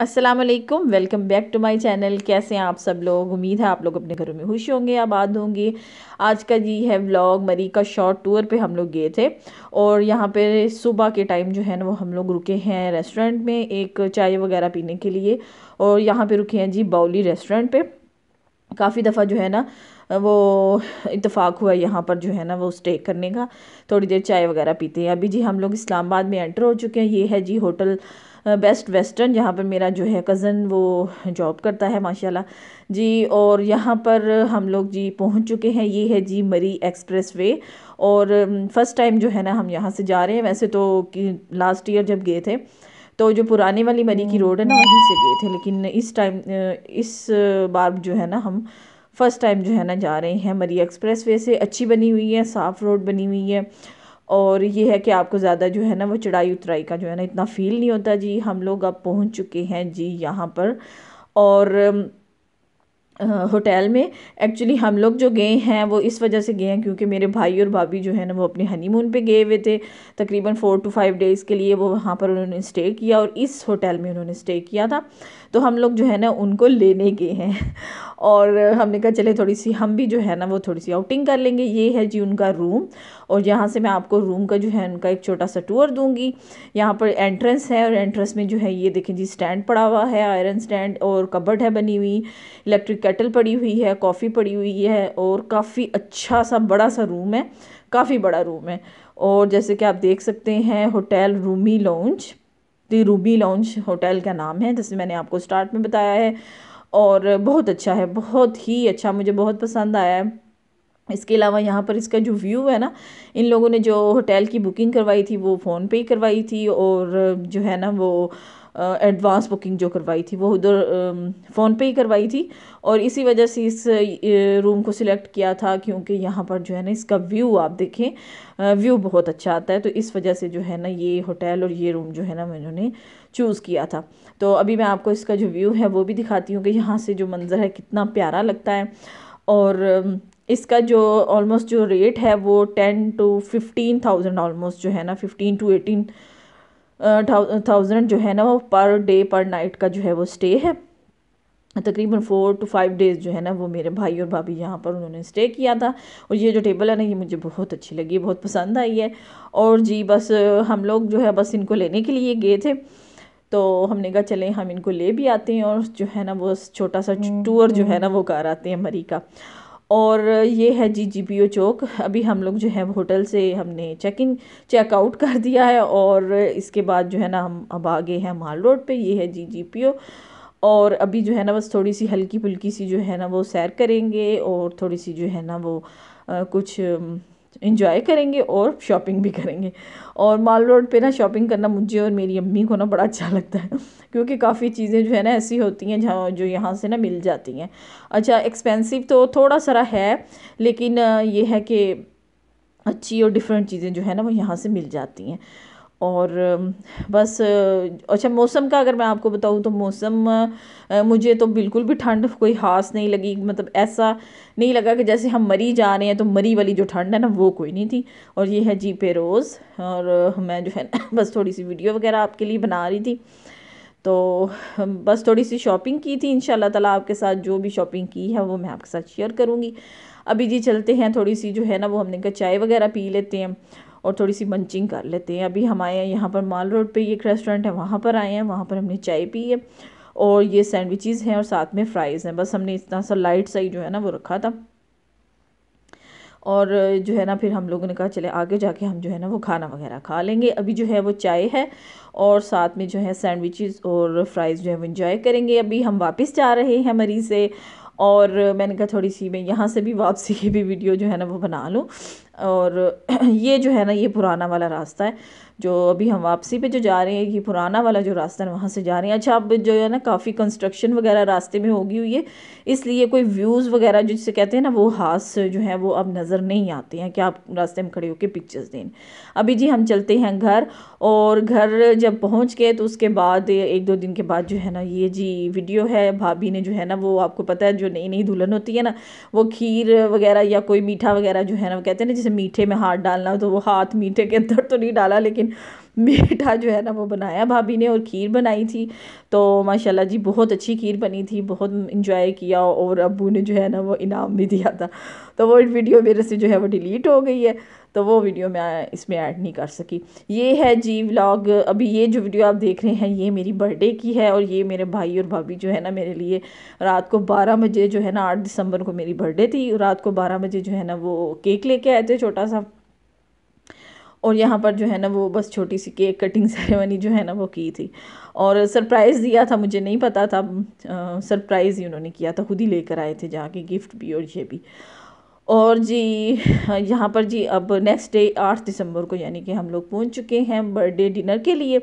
Aslam welcome back to my channel कैसे हैं आप सब लोग उम्मीद है आप लोग अपने घरों में खुश होंगे आबाद होंगे आज का जी है व्लॉग मरी का शॉर्ट टूर पे हम लोग गए थे और यहाँ पे सुबह के टाइम जो है ना वो हम लोग रुके हैं रेस्टोरेंट में एक चाय वगैरह पीने के लिए और यहाँ पे रुके हैं जी बाउली रेस्टोरेंट पे काफ़ी दफ़ा जो है ना वो इतफ़ाक़ हुआ यहाँ पर जो है ना वो स्टे करने का थोड़ी देर चाय वगैरह पीते हैं अभी जी हम लोग इस्लामाबाद में एंटर हो चुके हैं ये है जी होटल बेस्ट वेस्टर्न यहाँ पर मेरा जो है कज़न वो जॉब करता है माशाल्लाह जी और यहाँ पर हम लोग जी पहुँच चुके हैं ये है जी मरी एक्सप्रेस वे और फ़र्स्ट टाइम जो है ना हम यहाँ से जा रहे हैं वैसे तो लास्ट ईयर जब गए थे तो जो पुराने वाली मरी की रोड है ना वहीं से गए थे लेकिन इस टाइम इस बार जो है ना हम फ़र्स्ट टाइम जो है ना जा रहे हैं मरी एक्सप्रेस वे से अच्छी बनी हुई है साफ़ रोड बनी हुई है और ये है कि आपको ज़्यादा जो है ना वो चढ़ाई उतराई का जो है ना इतना फ़ील नहीं होता जी हम लोग अब पहुँच चुके हैं जी यहाँ पर और होटल में एक्चुअली हम लोग जो गए हैं वो इस वजह से गए हैं क्योंकि मेरे भाई और भाभी जो है ना वो अपने हनीमून पे गए हुए थे तकरीबन फ़ोर टू फाइव डेज़ के लिए वो वहाँ पर उन्होंने स्टे किया और इस होटल में उन्होंने स्टे किया था तो हम लोग जो है ना उनको लेने गए हैं और हमने कहा चले थोड़ी सी हम भी जो है ना वो थोड़ी सी आउटिंग कर लेंगे ये है जी उनका रूम और यहाँ से मैं आपको रूम का जो है उनका एक छोटा सा टूर दूँगी यहाँ पर एंट्रेंस है और एंट्रेंस में जो है ये देखें जी स्टैंड पड़ा हुआ है आयरन स्टैंड और कबर्ड है बनी हुई इलेक्ट्रिक केटल पड़ी हुई है कॉफ़ी पड़ी हुई है और काफ़ी अच्छा सा बड़ा सा रूम है काफ़ी बड़ा रूम है और जैसे कि आप देख सकते हैं होटल रूमी lounge the Ruby lounge hotel का नाम है जैसे मैंने आपको स्टार्ट में बताया है और बहुत अच्छा है बहुत ही अच्छा मुझे बहुत पसंद आया है इसके अलावा यहाँ पर इसका जो व्यू है ना इन लोगों ने जो होटल की बुकिंग करवाई थी वो फ़ोन पे ही करवाई थी और जो है ना वो एडवांस बुकिंग जो करवाई थी वो उधर फ़ोन पे ही करवाई थी और इसी वजह से इस रूम को सिलेक्ट किया था क्योंकि यहाँ पर जो है ना इसका व्यू आप देखें व्यू बहुत अच्छा आता है तो इस वजह से जो है ना ये होटल और ये रूम जो है ना मैंने चूज़ किया था तो अभी मैं आपको इसका जो व्यू है वो भी दिखाती हूँ कि यहाँ से जो मंज़र है कितना प्यारा लगता है और इसका जो ऑलमोस्ट जो रेट है वो ten to fifteen thousand almost जो है ना फिफ्टीन टू एटीन थाउजेंड जो है ना वो पर डे पर नाइट का जो है वो स्टे है तकरीबन फोर टू फाइव डेज़ जो है ना वो मेरे भाई और भाभी यहाँ पर उन्होंने स्टे किया था और ये जो टेबल है ना ये मुझे बहुत अच्छी लगी बहुत पसंद आई है और जी बस हम लोग जो है बस इनको लेने के लिए गए थे तो हमने कहा चलें हम इनको ले भी आते हैं और जो है ना वो छोटा सा टूर जो है हम्म। ना वो कर आते हैं मरी का और ये है जी जी पी ओ चौक अभी हम लोग जो है होटल से हमने चेक इन चेकआउट कर दिया है और इसके बाद जो है ना हम अब आगे हैं माल रोड पे ये है जी जी पी ओ और अभी जो है ना बस थोड़ी सी हल्की फुल्की सी जो है ना वो सैर करेंगे और थोड़ी सी जो है ना वो आ, कुछ इंजॉय करेंगे और शॉपिंग भी करेंगे और माल रोड पे ना शॉपिंग करना मुझे और मेरी अम्मी को ना बड़ा अच्छा लगता है क्योंकि काफ़ी चीज़ें जो है ना ऐसी होती हैं जहाँ जो यहाँ से ना मिल जाती हैं अच्छा एक्सपेंसिव तो थोड़ा सारा है लेकिन ये है कि अच्छी और डिफरेंट चीज़ें जो है ना वो यहाँ से मिल जाती हैं और बस अच्छा मौसम का अगर मैं आपको बताऊँ तो मौसम मुझे तो बिल्कुल भी ठंड कोई ख़ास नहीं लगी मतलब ऐसा नहीं लगा कि जैसे हम मरी जा रहे हैं तो मरी वाली जो ठंड है ना वो कोई नहीं थी और ये है जी पे रोज़ और मैं जो है ना बस थोड़ी सी वीडियो वगैरह आपके लिए बना रही थी तो बस थोड़ी सी शॉपिंग की थी इन ताला आपके साथ जो भी शॉपिंग की है वो मैं आपके साथ शेयर करूँगी अभी जी चलते हैं थोड़ी सी जो है ना वो हमने कहा चाय वगैरह पी लेते हैं और थोड़ी सी मंचिंग कर लेते हैं अभी हमारे यहाँ यहाँ पर माल रोड पे एक रेस्टोरेंट है वहाँ पर आए हैं वहाँ पर हमने चाय पी है और ये सैंडविचेस हैं और साथ में फ्राइज़ हैं बस हमने इतना सा लाइट सा ही जो है ना वो रखा था और जो है ना फिर हम लोगों ने कहा चले आगे जाके हम जो है ना वो खाना वगैरह खा लेंगे अभी जो है वो चाय है और साथ में जो है सैंडविचेस और फ्राइज़ जो है वो इंजॉय करेंगे अभी हम वापस जा रहे हैं मरीज से और मैंने कहा थोड़ी सी मैं यहाँ से भी वापसी की भी वीडियो जो है ना वो बना लूँ और ये जो है ना ये पुराना वाला रास्ता है जो अभी हम वापसी पे जो जा रहे हैं ये पुराना वाला जो रास्ता है वहाँ से जा रहे हैं अच्छा अब जो है ना काफ़ी कंस्ट्रक्शन वगैरह रास्ते में होगी हुई है इसलिए कोई व्यूज़ वगैरह जिससे कहते हैं ना वो हाथ जो है वो अब नज़र नहीं आते हैं कि आप रास्ते में खड़े होकर पिक्चर्स दें अभी जी हम चलते हैं घर और घर जब पहुँच गए तो उसके बाद एक दो दिन के बाद जो है ना ये जी वीडियो है भाभी ने जो है ना वो आपको पता है जो नई नई दुल्हन होती है ना वो खीर वगैरह या कोई मीठा वगैरह जो है ना वो कहते हैं ना जैसे मीठे में हाथ डालना तो वो हाथ मीठे के अंदर तो नहीं डाला लेकिन मीठा जो है ना वो बनाया भाभी ने और खीर बनाई थी तो माशाल्लाह जी बहुत अच्छी खीर बनी थी बहुत इंजॉय किया और अबू ने जो है ना वो इनाम भी दिया था तो वो वीडियो मेरे से जो है वो डिलीट हो गई है तो वो वीडियो मैं इसमें ऐड नहीं कर सकी ये है जी व्लॉग अभी ये जो वीडियो आप देख रहे हैं ये मेरी बर्थडे की है और ये मेरे भाई और भाभी जो है ना मेरे लिए रात को बारह बजे जो है ना आठ दिसंबर को मेरी बर्थडे थी रात को बारह बजे जो है ना वो केक लेके आए थे छोटा सा और यहाँ पर जो है ना वो बस छोटी सी केक कटिंग सेरेमनी जो है ना वो की थी और सरप्राइज़ दिया था मुझे नहीं पता था सरप्राइज़ ही उन्होंने किया था खुद ही लेकर आए थे जाके गिफ्ट भी और ये भी और जी यहाँ पर जी अब नेक्स्ट डे आठ दिसंबर को यानी कि हम लोग पहुँच चुके हैं बर्थडे डिनर के लिए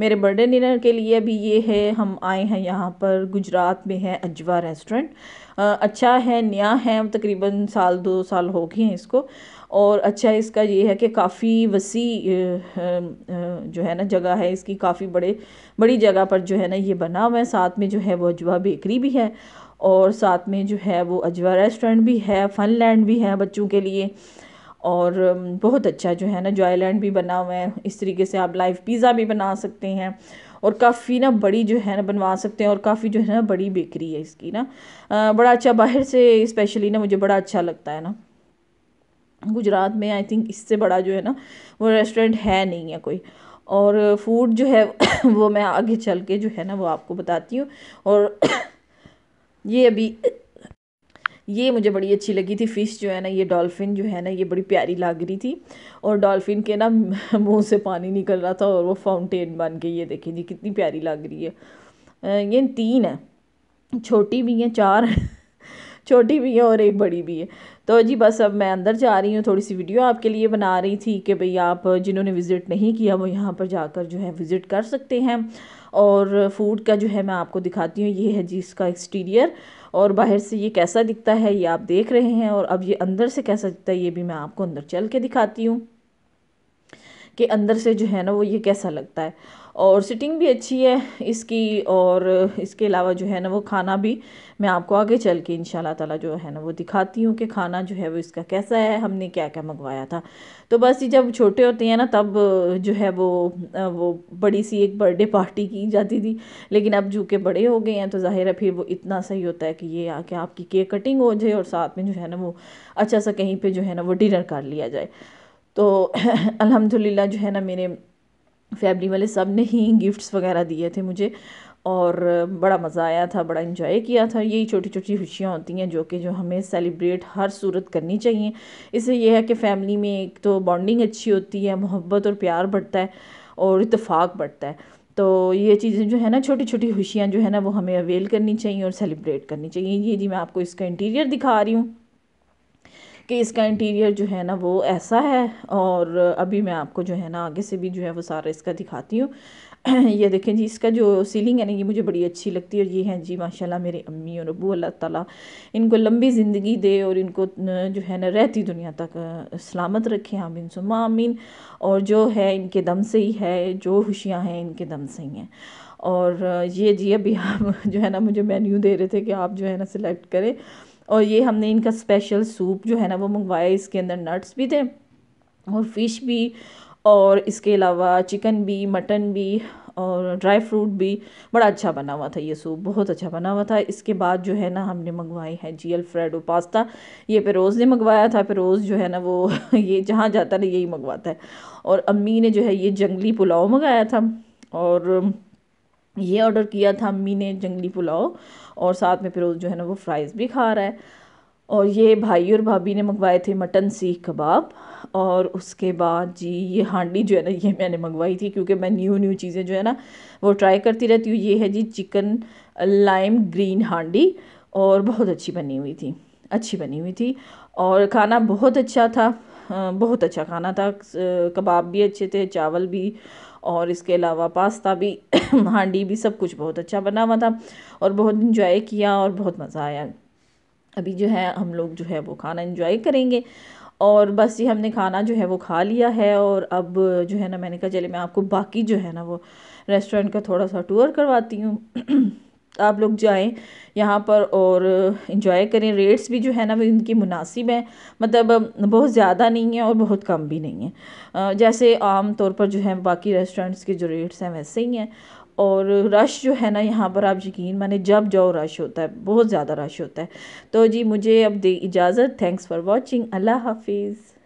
मेरे बर्थडे डिनर के लिए अभी ये है हम आए हैं यहाँ पर गुजरात में है अजवा रेस्टोरेंट अच्छा है नया है तकरीबन साल दो साल हो गए हैं इसको और अच्छा इसका ये है कि काफ़ी वसी जो है ना जगह है इसकी काफ़ी बड़े बड़ी जगह पर जो है ना ये बना हुआ है साथ में जो है वो अजवा बेकरी भी है और साथ में जो है वो अजवा रेस्टोरेंट भी है फन लैंड भी है बच्चों के लिए और बहुत अच्छा जो है ना जॉयलैंड भी बना हुआ है इस तरीके से आप लाइव पिज़्ज़ा भी बना सकते हैं और काफ़ी ना बड़ी जो है ना बनवा सकते हैं और काफ़ी जो है ना बड़ी बेकरी है इसकी ना बड़ा अच्छा बाहर से स्पेशली ना मुझे बड़ा अच्छा लगता है ना गुजरात में आई थिंक इससे बड़ा जो है ना वो रेस्टोरेंट है नहीं है कोई और फूड जो है वो मैं आगे चल के जो है ना वो आपको बताती हूँ और ये अभी ये मुझे बड़ी अच्छी लगी थी फ़िश जो है ना ये डॉल्फ़िन जो है ना ये बड़ी प्यारी लग रही थी और डॉल्फ़िन के ना मुंह से पानी निकल रहा था और वो फाउंटेन बन के ये देखें जी कितनी प्यारी लग रही है ये तीन है छोटी भी हैं चार है छोटी भी है और एक बड़ी भी है तो जी बस अब मैं अंदर जा रही हूँ थोड़ी सी वीडियो आपके लिए बना रही थी कि भई आप जिन्होंने विज़िट नहीं किया वो यहाँ पर जाकर जो है विज़िट कर सकते हैं और फूड का जो है मैं आपको दिखाती हूँ ये है जी इसका एक्सटीरियर और बाहर से ये कैसा दिखता है ये आप देख रहे हैं और अब ये अंदर से कैसा दिखता है ये भी मैं आपको अंदर चल के दिखाती हूँ कि अंदर से जो है ना वो ये कैसा लगता है और सिटिंग भी अच्छी है इसकी और इसके अलावा जो है ना वो खाना भी मैं आपको आगे चल के इन ताला जो है ना वो दिखाती हूँ कि खाना जो है वो इसका कैसा है हमने क्या क्या मंगवाया था तो बस ये जब छोटे होते हैं ना तब जो है वो वो बड़ी सी एक बर्थडे पार्टी की जाती थी लेकिन अब जो के बड़े हो गए हैं तो ज़ाहिर है फिर वो इतना सही होता है कि ये आके आपकी केक कटिंग हो जाए और साथ में जो है ना वो अच्छा सा कहीं पर जो है ना वो डिनर कर लिया जाए तो अलहमदिल्ला जो है ना मेरे फैमिली वाले सब ने ही गिफ्ट्स वगैरह दिए थे मुझे और बड़ा मज़ा आया था बड़ा इन्जॉय किया था यही छोटी छोटी खुशियाँ होती हैं जो कि जो हमें सेलिब्रेट हर सूरत करनी चाहिए इससे यह है कि फ़ैमिली में एक तो बॉन्डिंग अच्छी होती है मोहब्बत और प्यार बढ़ता है और इतफाक़ बढ़ता है तो ये चीज़ें जो है ना छोटी छोटी खुशियाँ जो है ना वो हमें अवेल करनी चाहिए और सेलिब्रेट करनी चाहिए ये जी मैं आपको इसका इंटीरियर दिखा रही हूँ कि इसका इंटीरियर जो है ना वो ऐसा है और अभी मैं आपको जो है ना आगे से भी जो है वो सारा इसका दिखाती हूँ ये देखें जी इसका जो सीलिंग है ना ये मुझे बड़ी अच्छी लगती है और ये हैं जी माशाल्लाह मेरे अम्मी और अबू अल्लाह ताला इनको लंबी ज़िंदगी दे और इनको जो है ना रहती दुनिया तक सलामत रखे आमीन सुमा आमीन और जो है इनके दम से ही है जो खुशियाँ हैं इनके दम से ही हैं और ये जी अभी आप जो है ना मुझे मेन्यू दे रहे थे कि आप जो है ना सिलेक्ट करें और ये हमने इनका स्पेशल सूप जो है ना वो मंगवाया इसके अंदर नट्स भी थे और फ़िश भी और इसके अलावा चिकन भी मटन भी और ड्राई फ्रूट भी बड़ा अच्छा बना हुआ था ये सूप बहुत अच्छा बना हुआ था इसके बाद जो है ना हमने मंगवाई है जी अल्फ्रेडो पास्ता ये पेरोज़ ने मंगवाया था पेरोज़ जो है ना वो ये जहाँ जाता ना यही मंगवाता है और अम्मी ने जो है ये जंगली पुलाव मंगाया था और ये ऑर्डर किया था अम्मी ने जंगली पुलाव और साथ में फिरोज जो है ना वो फ्राइज़ भी खा रहा है और ये भाई और भाभी ने मंगवाए थे मटन सीख कबाब और उसके बाद जी ये हांडी जो है ना ये मैंने मंगवाई थी क्योंकि मैं न्यू न्यू चीज़ें जो है ना वो ट्राई करती रहती हूँ ये है जी चिकन लाइम ग्रीन हांडी और बहुत अच्छी बनी हुई थी अच्छी बनी हुई थी और खाना बहुत अच्छा था बहुत अच्छा खाना था कबाब भी अच्छे थे चावल भी और इसके अलावा पास्ता भी हांडी भी सब कुछ बहुत अच्छा बना हुआ था और बहुत इंजॉय किया और बहुत मज़ा आया अभी जो है हम लोग जो है वो खाना इंजॉय करेंगे और बस ये हमने खाना जो है वो खा लिया है और अब जो है ना मैंने कहा चले मैं आपको बाकी जो है ना वो रेस्टोरेंट का थोड़ा सा टूर करवाती हूँ आप लोग जाएं यहाँ पर और इन्जॉय करें रेट्स भी जो है ना वो इनकी मुनासिब हैं मतलब बहुत ज़्यादा नहीं है और बहुत कम भी नहीं है जैसे आम तौर पर जो है बाकी रेस्टोरेंट्स के जो रेट्स हैं वैसे ही हैं और रश जो है ना यहाँ पर आप यकीन माने जब जाओ रश होता है बहुत ज़्यादा रश होता है तो जी मुझे अब दे इजाज़त थैंक्स फॉर वॉचिंग अल्लाह हाफिज़